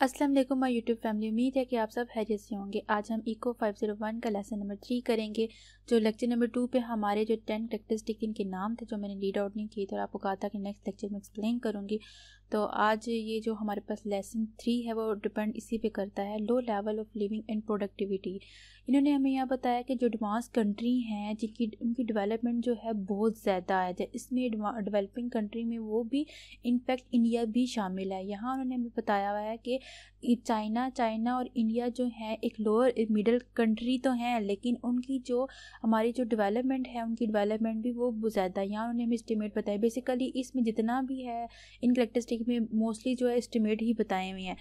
Aslam my YouTube family उम्मीद है कि आप सब है से होंगे आज हम इको 501 का लेसन नंबर थ्री करेंगे जो लेक्चर नंबर टू पे हमारे जो टेन कैरेक्टरिस्टिक इनके नाम थे जो मैंने रीड आउट नहीं किए थे और आपको कहा था कि नेक्स्ट लेक्चर में एक्सप्लेन करूँगी तो आज ये जो हमारे पास लेसन थ्री है वो डिपेंड इसी पे करता है low level of living and productivity इन्होंने हमें यह बताया कि जो एडवांस कंट्री हैं जिनकी उनकी डेवलपमेंट जो है बहुत ज़्यादा है इसमें डेवलपिंग कंट्री में वो भी इनफैक्ट इंडिया भी शामिल है यहाँ उन्होंने हमें बताया हुआ है कि चाइना चाइना और इंडिया जो है एक लोअर मिडिल कंट्री तो हैं लेकिन उनकी जो हमारी जो डेवलपमेंट है उनकी डेवलपमेंट भी वो ज़्यादा यहाँ उन्होंने हमें इस्टीमेट बताया बेसिकली इसमें जितना भी है इन कलेक्टरिस्टिक में मोस्टली जो है इस्टीमेट ही बताए हुए हैं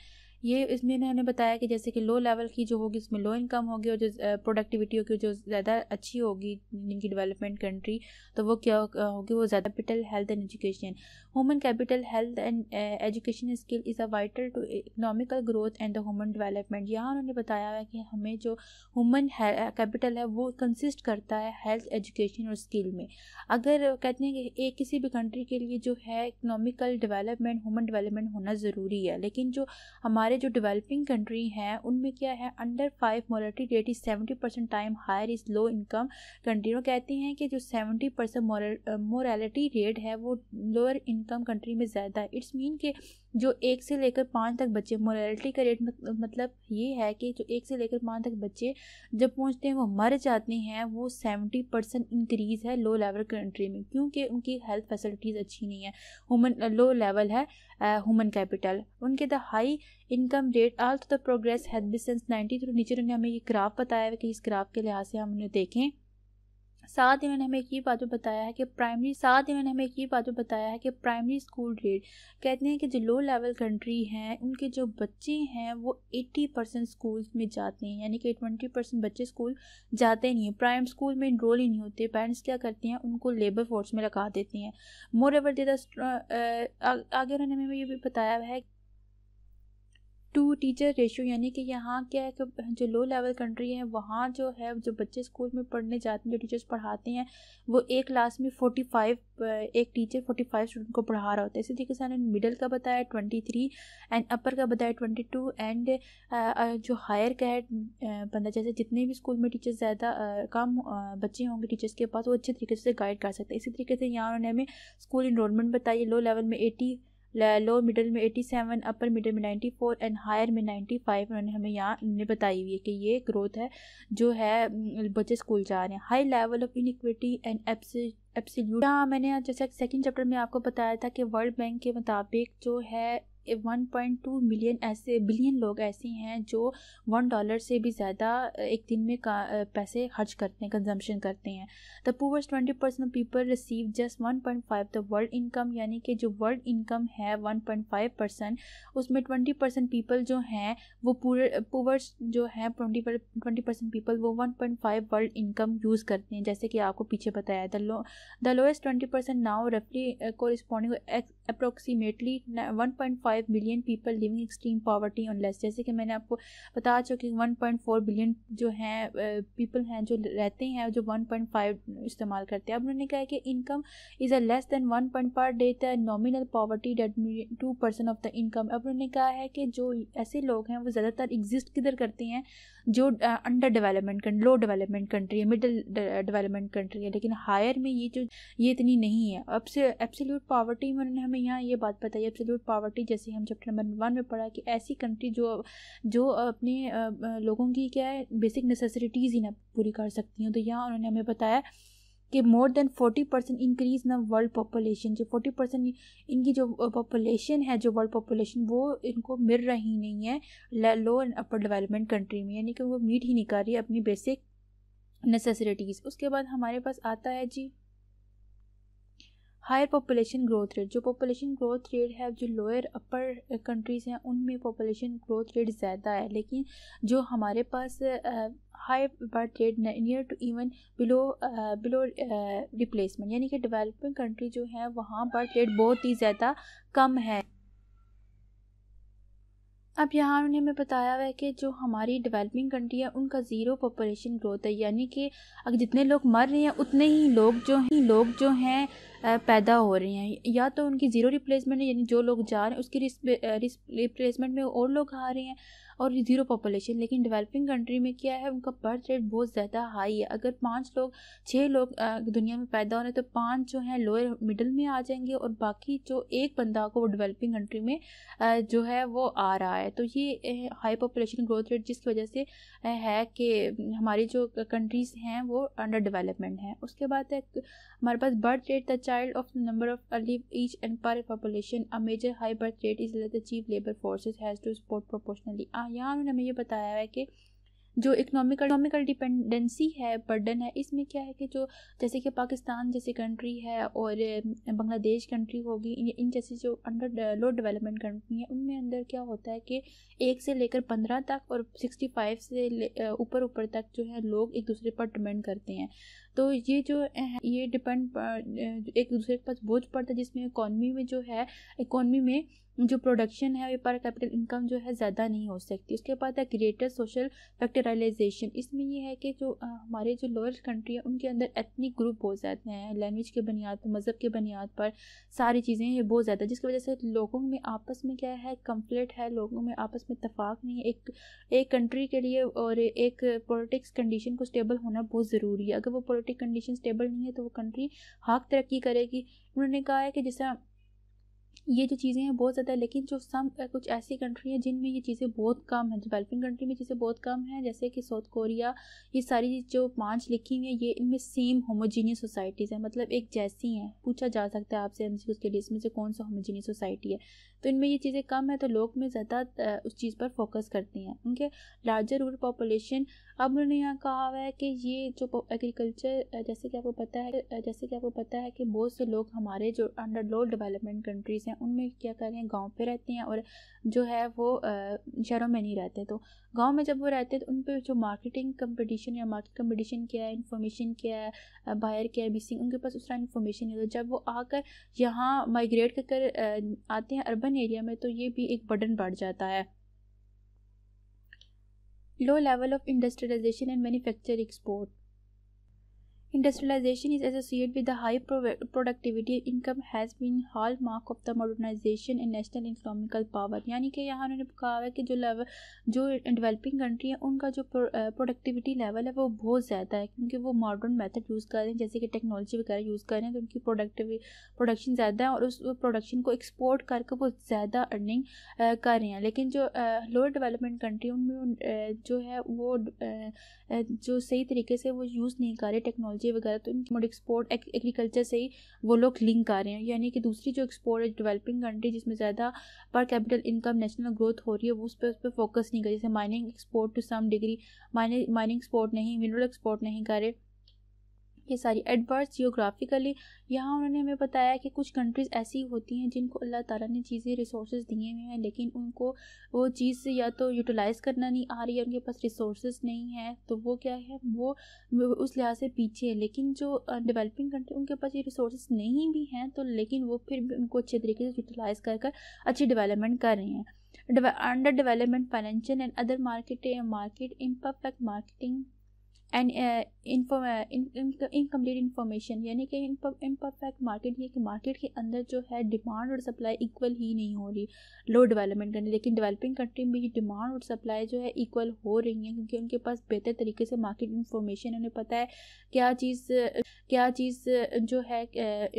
ये इसमें इन्होंने बताया कि जैसे कि लो लेवल की जो होगी उसमें लो इनकम होगी और जो प्रोडक्टिविटी होगी जो ज़्यादा अच्छी होगी जिनकी डेवलपमेंट कंट्री तो वो क्या होगी वो ज़्यादा capital health and education human capital health and education skill is a vital to economical growth and the human development यहाँ उन्होंने बताया है कि हमें जो ह्यूमन कैपिटल है वो कंसिस्ट करता है हेल्थ एजुकेशन और स्किल में अगर कहते हैं कि एक किसी भी कंट्री के लिए जो है इकनॉमिकल डेवलपमेंट ह्यूमन डेवलपमेंट होना ज़रूरी है लेकिन जो हमारे हमारे जो डेवलपिंग कंट्री हैं उनमें क्या है under five morality rate is seventy percent time higher is low income country और कहते हैं कि जो सेवेंटी परसेंट मोरलिटी रेट है वो लोअर इनकम कंट्री में ज़्यादा है इट्स मीन के जो एक से लेकर पाँच तक बच्चे मोरलिटी का रेट मतलब ये है कि जो एक से लेकर पाँच तक बच्चे जब पहुंचते हैं वो मर जाते हैं वो सेवेंटी परसेंट इंक्रीज़ है लो लेवल कंट्री में क्योंकि उनकी हेल्थ फैसिलिटीज़ अच्छी नहीं है हुमन लो लेवल है ह्यूमन कैपिटल उनके the high income rate all the progress health business ninety through नीचे उन्होंने हमें ये ग्राफ बताया है कि इस ग्राफ के लिहाज से हम उन्हें देखें साथ इन्होंने हमें एक ये बात भी बताया है कि प्राइमरी साथ इन्होंने हमें एक ये बात भी बताया है कि प्राइमरी स्कूल रेट कहते हैं कि जो लो लेवल कंट्री हैं उनके जो बच्चे हैं वो 80 परसेंट स्कूल में जाते हैं यानी कि 20 परसेंट बच्चे स्कूल जाते नहीं हैं प्राइम स्कूल में इनरोल ही नहीं होते पेरेंट्स क्या करते हैं उनको लेबर फोर्स में लगा देते हैं मोर एवर दे आगे उन्होंने हमें ये भी बताया है टू टीचर रेशो यानी कि यहाँ क्या है कि जो लो लेवल कंट्री है वहाँ जो है जो बच्चे स्कूल में पढ़ने जाते हैं जो टीचर्स पढ़ाते हैं वो एक क्लास में फोर्टी फाइव एक टीचर फोर्टी फाइव स्टूडेंट को पढ़ा रहा होता है इसी तरीके से उन्होंने मिडल का बताया ट्वेंटी थ्री एंड अपर का बताया ट्वेंटी टू एंड जो हायर का है बंदा जैसे जितने भी स्कूल में टीचर्स ज़्यादा कम बच्चे होंगे टीचर्स के पास वो अच्छे तरीके से गाइड कर सकते हैं इसी तरीके से यहाँ उन्होंने हमें स्कूल इनरोलमेंट बताई लो लेवल में एटी लो मिडल में 87 अपर मिडल में 94 एंड हायर में 95 उन्होंने हमें यहाँ ने बताई हुई है कि ये ग्रोथ है जो है बच्चे स्कूल जा रहे हैं high level of inequity and abs absolute हाँ मैंने जैसे सेकंड चैप्टर में आपको बताया था कि वर्ल्ड बैंक के मुताबिक जो है 1.2 मिलियन ऐसे बिलियन लोग ऐसे हैं जो वन डॉलर से भी ज़्यादा एक दिन में का पैसे खर्च करते हैं कंजम्पशन करते हैं the poorest twenty percent people receive just one point five the world income यानी कि जो वर्ल्ड इनकम है वन पॉइंट फाइव परसेंट उसमें ट्वेंटी परसेंट पीपल जो हैं वो पूरे पुअर्स जो हैं ट्वेंटी ट्वेंटी परसेंट पीपल वो one point five world income use करते हैं जैसे कि आपको पीछे बताया था low the lowest twenty percent now रफली corresponding approximately one point five five billion people living extreme poverty on less जैसे कि मैंने आपको बता चुकी वन पॉइंट फोर बिलियन जो हैं पीपल हैं जो रहते हैं जो वन पॉइंट फाइव इस्तेमाल करते हैं अब उन्होंने कहा कि income is a less than one point per day the nominal poverty debt two percent of the income अब उन्होंने कहा है कि जो ऐसे लोग हैं वो ज़्यादातर एग्जिस्ट किधर करते हैं जो under development low development country है मिडल डेवलपमेंट कंट्री है लेकिन हायर में ये जो ये इतनी नहीं है अब से एब्सोल्यूट पावर्टी में उन्होंने हमें यहाँ ये बात बताई एब्सोल्यूट पावर्टी जैसे जैसे हम चैप्टर नंबर वन में पढ़ा कि ऐसी कंट्री जो जो अपने लोगों की क्या है बेसिक नेसेसिटीज़ ही ना पूरी कर सकती हूँ तो यहाँ उन्होंने हमें बताया कि more than forty percent increase in world population जो फोर्टी परसेंट इनकी जो पॉपुलेशन है जो वर्ल्ड पॉपुलेशन वो इनको मिल रही नहीं है low and upper development country में यानी कि वो मीट ही नहीं कर रही है अपनी बेसिक नेसेसिटीज़ उसके बाद हमारे पास आता है जी हायर पॉपुलेशन ग्रोथ रेट जो पॉपुलेशन ग्रोथ रेट है जो लोअर अपर कंट्रीज़ हैं उनमें पॉपुलेशन ग्रोथ रेट ज़्यादा है लेकिन जो हमारे पास high birth rate near to even below below replacement यानी कि डेवलपिंग कंट्री जो है वहाँ बर्थ रेट बहुत ही ज़्यादा कम है अब यहाँ उन्हें बताया हुआ है कि जो हमारी डेवलपिंग कंट्री है उनका ज़ीरो पॉपुलेशन ग्रोथ है यानी कि अगर जितने लोग मर रहे हैं उतने ही लोग जो हैं लोग जो हैं पैदा हो रहे हैं या तो उनकी ज़ीरो रिप्लेसमेंट है यानी जो लोग जा रहे हैं उसकी रिप्लेसमेंट में और लोग आ रहे हैं और ज़ीरो पॉपुलेशन लेकिन डेवलपिंग कंट्री में क्या है उनका बर्थ रेट बहुत ज़्यादा हाई है अगर पाँच लोग छः लोग दुनिया में पैदा हो रहे हैं तो पाँच जो हैं लोअर मिडल में आ जाएंगे और बाकी जो एक बंदा को वो डेवलपिंग कंट्री में जो है वो आ रहा है तो ये हाई पॉपुलेशन ग्रोथ रेट जिसकी वजह से है कि हमारी जो कंट्रीज़ हैं वो अंडर डेवलपमेंट हैं उसके बाद हमारे पास birth rate the child of number of early each and per population a major high birth rate is late achieve labour forces has to support proportionally यहाँ उन्होंने हमें ये बताया है कि जो इकनॉमिकल इकनॉमिकल डिपेंडेंसी है बर्डन है इसमें क्या है कि जो जैसे कि पाकिस्तान जैसी कंट्री है और बांग्लादेश कंट्री होगी इन जैसी जो अंडर लो डेवलपमेंट कंट्री हैं उनमें अंदर क्या होता है कि एक से लेकर पंद्रह तक और सिक्सटी फाइव से ऊपर ऊपर तक जो है लोग एक दूसरे पर डिपेंड करते हैं तो ये जो ये डिपेंड एक दूसरे के पास बोझ पड़ता है जिसमें इकोनॉमी में जो है इकॉनमी में जो प्रोडक्शन है पर कैपिटल इनकम जो है ज़्यादा नहीं हो सकती उसके बाद है ग्रेटर सोशल फैक्टराइजेशन इसमें ये है कि जो हमारे जो लोअर कंट्री है उनके अंदर एथनिक ग्रुप बहुत ज़्यादा हैं लैंग्वेज के बुनियाद पर मज़हब के बुनियाद पर सारी चीज़ें ये बहुत ज़्यादा जिसकी वजह से लोगों में आपस में क्या है कम्फ्लिट है लोगों में आपस में इतफाक़ नहीं है एक एक कंट्री के लिए और एक पॉलिटिक्स कंडीशन को स्टेबल होना बहुत ज़रूरी है अगर वो पॉलिटिक कंडीशन स्टेबल नहीं है तो वो कंट्री हाक तरक्की करेगी उन्होंने कहा है कि जैसा ये जो चीज़ें हैं बहुत ज़्यादा लेकिन जो सम कुछ ऐसी कंट्री हैं जिनमें ये चीज़ें बहुत कम हैं डेवलपिंग कंट्री में चीज़ें बहुत कम हैं जैसे कि साउथ कोरिया ये सारी जो पांच लिखी हुई हैं ये इनमें सेम होमोजीनियस सोसाइटीज़ हैं मतलब एक जैसी हैं पूछा जा सकता है आपसे एम के लिए इसमें से कौन सा होमोजीनियस सोसाइटी है तो इनमें ये चीज़ें कम है तो लोग में ज़्यादा उस चीज़ पर फोकस करती हैं उनके लार्जर रूरल पॉपुलेशन अब उन्होंने यहाँ कहा हुआ है कि ये जो एग्रीकल्चर जैसे कि आपको पता है जैसे कि आपको पता है कि बहुत से लोग हमारे जो अंडर लो डेवलपमेंट कंट्रीज़ हैं उनमें क्या कर रहे हैं गाँव पे रहते हैं और जो है वो शहरों में नहीं रहते तो गाँव में जब वो रहते हैं तो उन पर जो मार्केटिंग कम्पटिशन या मार्केट कम्पटिशन क्या है इन्फॉर्मेशन क्या है बायर क्या है बिसिंग उनके पास उस तरह इन्फॉर्मेशन नहीं तो जब वो आकर यहाँ माइग्रेट कर आते हैं अर्बन एरिया में तो ये भी एक बर्डन बढ़ जाता है low level of industrialization and manufacture export Industrialization is associated with the high pro productivity income has been hallmark of the modernization and national economical power यानी कि यहाँ उन्होंने कहा है कि जो लेवल जो डेवलपिंग कंट्री है उनका जो प्रोडक्टिविटी लेवल है वो बहुत ज़्यादा है क्योंकि वो मॉडर्न मेथड यूज़ कर रहे हैं जैसे कि टेक्नोलॉजी वगैरह यूज़ कर रहे हैं तो उनकी प्रोडक्टिव प्रोडक्शन ज़्यादा है और उस प्रोडक्शन को एक्सपोर्ट करके वो ज़्यादा अर्निंग कर रहे हैं लेकिन जो लोअर डेवलपमेंट कंट्री उनमें जो है वो जो सही तरीके से वो यूज़ नहीं कर रहे टेक्नोलॉजी टेक्नोलॉजी वगैरह तो इन एक्सपोर्ट एग्रीकल्चर से ही वो लोग लिंक आ रहे हैं यानी कि दूसरी जो एक्सपोर्ट है डेवलपिंग कंट्री जिसमें ज़्यादा पर कैपिटल इनकम नेशनल ग्रोथ हो रही है वो उस पर उस पर फोकस नहीं कर जैसे mining export to some degree mining export नहीं मिनरल एक्सपोर्ट नहीं करे ये सारी एडवर्स जियोग्राफिकली यहाँ उन्होंने हमें बताया कि कुछ कंट्रीज़ ऐसी होती हैं जिनको अल्लाह ताला ने चीज़ें रिसोर्स दिए हुए हैं लेकिन उनको वो चीज़ या तो यूटिलाइज़ करना नहीं आ रही है उनके पास रिसोर्स नहीं है तो वो क्या है वो उस लिहाज से पीछे है लेकिन जो डेवलपिंग कंट्री उनके पास ये रिसोर्स नहीं भी हैं तो लेकिन वो फिर भी उनको अच्छे तरीके से यूटिलाइज़ कर कर अच्छी डिवेलपमेंट कर रहे हैं under development financial and other market market imperfect marketing and incomplete information यानी कि इम्परफेक्ट मार्केट ये कि मार्केट के अंदर जो है डिमांड और सप्लाई इक्वल ही नहीं हो रही लो डेवलपमेंट करने लेकिन डेवलपिंग कंट्री में ये डिमांड और सप्लाई जो है इक्वल हो रही है क्योंकि उनके पास बेहतर तरीके से मार्केट इन्फॉर्मेशन उन्हें पता है क्या चीज़ क्या चीज़ जो है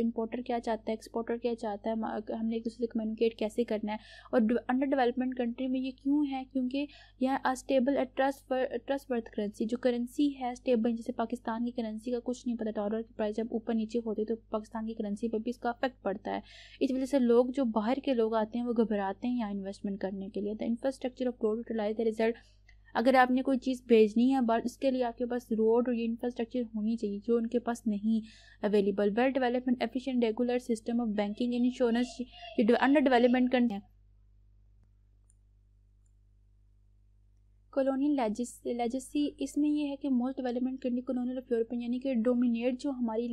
इम्पोर्टर क्या चाहता है एक्सपोर्टर क्या चाहता है हमने एक दूसरे से कम्युनिकेट कैसे करना है और अंडर डेवलपमेंट कंट्री में ये क्यों है क्योंकि यह stable trust trust worth currency जो करेंसी है स्टेबल जैसे पाकिस्तान की करेंसी का कुछ नहीं पता डॉलर की प्राइस जब ऊपर नीचे होती है तो पाकिस्तान की करेंसी पर भी इसका इफेक्ट पड़ता है इस वजह से लोग जो बाहर के लोग आते हैं वो घबराते हैं यहाँ इन्वेस्टमेंट करने के लिए the infrastructure of road utilise the result अगर आपने कोई चीज़ भेजनी है बट उसके लिए आपके पास रोड और इंफ्रास्ट्रक्चर होनी चाहिए जो उनके पास नहीं available well development efficient regular system of banking insurance under development करते हैं कॉलोनियल लेजिसी इसमें यह है कि most development country colonial of European यानी कि डोमिनेट जो हमारी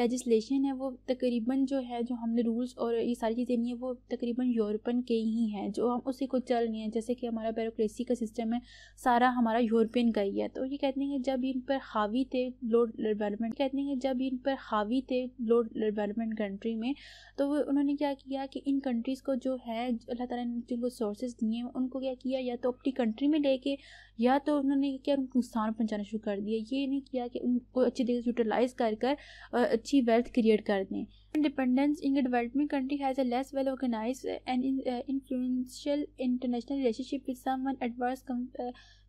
लेजिस्लेशन है वो तकरीबन जो है जो हमने रूल्स और ये सारी चीज़ें नहीं है वो तकरीबन यूरोपन के ही हैं जो हम उसी को चल रहे हैं जैसे कि हमारा बैरोक्रेसी का सिस्टम है सारा हमारा यूरोपियन का ही है तो ये कहते हैं जब इन पर हावी थे लोड डेवलपमेंट कहते हैं जब इन पर हावी थे लोड डेवलपमेंट कंट्री में तो उन्होंने क्या किया कि इन कंट्रीज़ को जो है अल्लाह तला ने जिनको सोर्सेज दिए उनको क्या किया या तो अपनी कंट्री में लेके या तो उन्होंने क्या उनको नुकसान पहुँचाना शुरू कर दिया ये नहीं किया कि उनको अच्छी तरीके से यूटिलाइज कर कर अच्छी वेल्थ क्रिएट कर दें independence in developing country has a less well organise and influential international relationship with some one adverse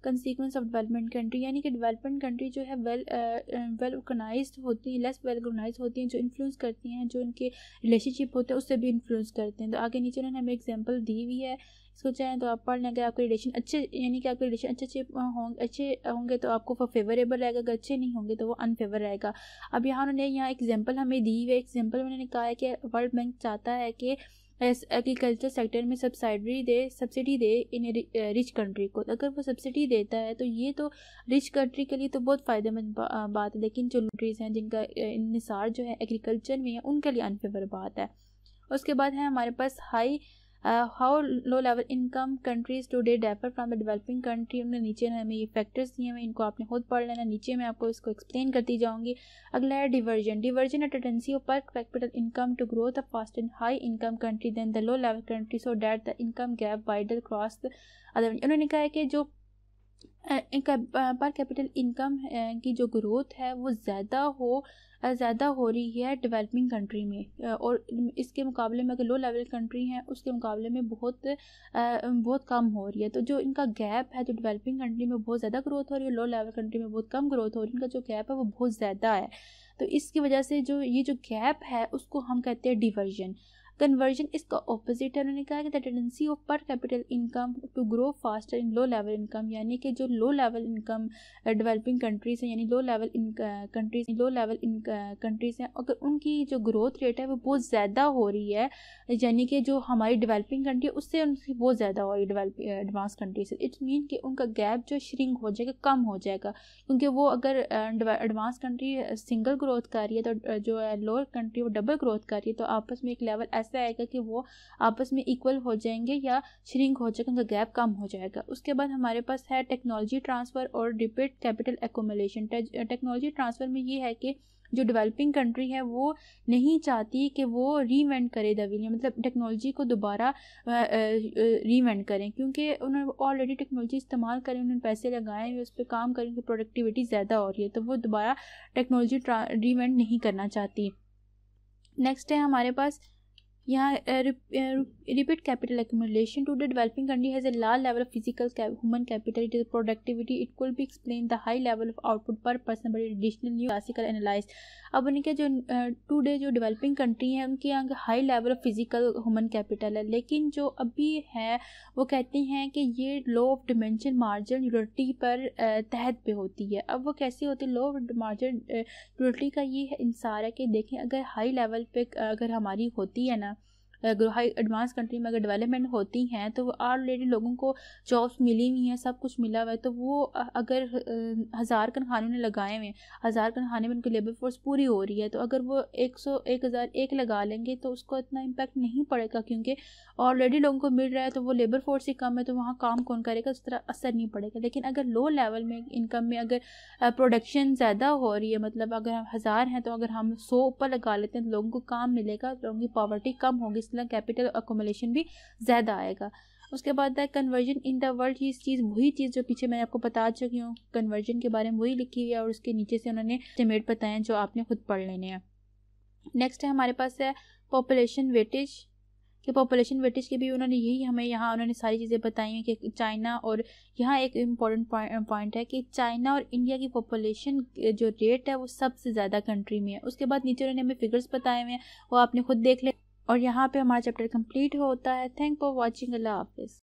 consequence of development country यानी कि डेवलपमेंट कंट्री जो है वेल वेल ऑर्गेनाइज होती हैं लेस वेल ऑर्गेनाइज होती हैं जो इन्फ्लुएंस करती हैं जो उनके रिलेशनशिप होते हैं उससे भी इन्फ्लुएंस करते हैं तो आगे नीचे उन्होंने हमें एग्जाम्पल दी हुई है सोचा है तो आप पढ़ लें अगर आपके रिलेशन अच्छे यानी कि आपके रिलेशन अच्छे अच्छे होंगे अच्छे होंगे तो आपको फेवरेबल रहेगा अगर अच्छे नहीं होंगे तो वो अनफेवर रहेगा अब यहाँ उन्होंने यहाँ एग्जाम्पल हमें दी हुई एग्जाम्पल उन्होंने कहा है कि वर्ल्ड बैंक चाहता है कि एग्रीकल्चर सेक्टर में सब्सिडी दे सब्सिडी दे इन रिच कंट्री को अगर वो सब्सिडी देता है तो ये तो रिच कंट्री के लिए तो बहुत फ़ायदेमंद बात है लेकिन जो कंट्रीज़ हैं जिनका निसार जो है एग्रीकल्चर में है उनके लिए अनफेवर बात है उसके बाद है हमारे पास high how low level income countries today differ from the developing country उन्होंने नीचे हमें ये फैक्टर्स दिए हुए इनको आपने खुद पढ़ लेना नीचे मैं आपको इसको एक्सप्लेन करती जाऊँगी अगला है divergence divergence at of per capital income to grow the fast and high income country than the low level country so that the income gap wider cross the other उन्होंने कहा है कि जो पर कैपिटल इनकम की जो growth है वो ज़्यादा हो ज़्यादा हो रही है डेवलपिंग कंट्री में और इसके मुकाबले में अगर लो लेवल कंट्री हैं उसके मुकाबले में बहुत बहुत कम हो रही है तो जो इनका गैप है जो डेवलपिंग कंट्री में बहुत ज़्यादा ग्रोथ हो रही है लो लेवल कंट्री में बहुत कम ग्रोथ हो रही है इनका जो गैप है वो बहुत ज़्यादा है तो इसकी वजह से जो ये जो गैप है उसको हम कहते हैं डिवर्जन कन्वर्जन इसका ऑपोजिट है उन्होंने कहा कि the tendency of per capital income to grow faster in low level income यानी कि जो low level income developing countries हैं यानी low level in countries low level in countries हैं अगर उनकी जो ग्रोथ रेट है वो बहुत ज़्यादा हो रही है यानी कि जो हमारी डेवलपिंग कंट्री है उससे उनकी बहुत ज़्यादा हो रही है एडवांस कंट्री uh, से इट्स मीन कि उनका गैप जो श्रिंक हो जाएगा कम हो जाएगा क्योंकि वो अगर एडवांस कंट्री सिंगल ग्रोथ कर रही है तो uh, जो है लोअर कंट्री वो डबल ग्रोथ कर रही है तो आपस में एक लेवल ऐसा रास्ता आएगा कि वो आपस में इक्वल हो जाएंगे या श्रिंक हो जाएगा उनका गैप कम हो जाएगा उसके बाद हमारे पास है टेक्नोलॉजी ट्रांसफ़र और repeat capital accumulation technology transfer में ये है कि जो डेवलपिंग कंट्री है वो नहीं चाहती कि वो रीवेंट करे द मतलब टेक्नोलॉजी को दोबारा रीवेंट करें क्योंकि उन्होंने ऑलरेडी टेक्नोलॉजी इस्तेमाल करें उन्होंने पैसे लगाए हुए उस पर काम करें कि प्रोडक्टिविटी ज़्यादा हो रही है तो वो दोबारा टेक्नोलॉजी रीवेंट नहीं करना चाहती नेक्स्ट है हमारे पास यहाँ repeat capital accumulation to the developing country has a large level of physical human capital it is productivity it could be explain the high level of output per person बड़ी additional new classical analyse अब उनके जो today uh, डे जो developing country हैं उनके यहाँ high level of physical human capital है लेकिन जो अभी है वो कहती हैं कि ये law of diminishing marginal utility पर uh, तहत पे होती है अब वो कैसी होती है लो ऑफ मार्जिन यूनिटी का ये इंसार है कि देखें अगर हाई लेवल पे अगर हमारी होती है ना हाई एडवांस कंट्री में अगर डेवलपमेंट होती हैं तो ऑलरेडी लोगों को जॉब्स मिली हुई हैं सब कुछ मिला हुआ है तो वो अगर हज़ार खानों ने लगाए हुए हैं हज़ार खाने में उनकी लेबर फोर्स पूरी हो रही है तो अगर वो एक सौ एक हज़ार एक लगा लेंगे तो उसको इतना इम्पैक्ट नहीं पड़ेगा क्योंकि ऑलरेडी लोगों को मिल रहा है तो वो लेबर फोर्स ही कम है तो वहाँ काम कौन करेगा उस तरह असर नहीं पड़ेगा लेकिन अगर लो लेवल में इनकम में अगर प्रोडक्शन ज़्यादा हो रही है मतलब अगर हम हज़ार हैं तो अगर हम सौ ऊपर लगा लेते हैं तो लोगों को काम मिलेगा लोगों की पॉवर्टी कम होगी मसला कैपिटल अकोमोलेशन भी ज़्यादा आएगा उसके बाद है कन्वर्जन इन द वर्ल्ड ये चीज़ वही चीज़ जो पीछे मैंने आपको बता चुकी हूँ कन्वर्जन के बारे में वही लिखी हुई है और उसके नीचे से उन्होंने एस्टिमेट बताए हैं जो आपने खुद पढ़ लेने हैं नेक्स्ट है हमारे पास है पॉपुलेशन वेटेज कि पॉपुलेशन वेटेज के भी उन्होंने यही हमें यहाँ उन्होंने सारी चीज़ें बताई हैं कि चाइना और यहाँ एक इम्पॉर्टेंट पॉइंट है कि चाइना और इंडिया की पॉपुलेशन जो रेट है वो सबसे ज़्यादा कंट्री में है उसके बाद नीचे उन्होंने हमें फिगर्स बताए हुए हैं वो आपने खुद देख ले और यहाँ पे हमारा चैप्टर कंप्लीट होता है थैंक फॉर वॉचिंग अल्लाह हाफिज़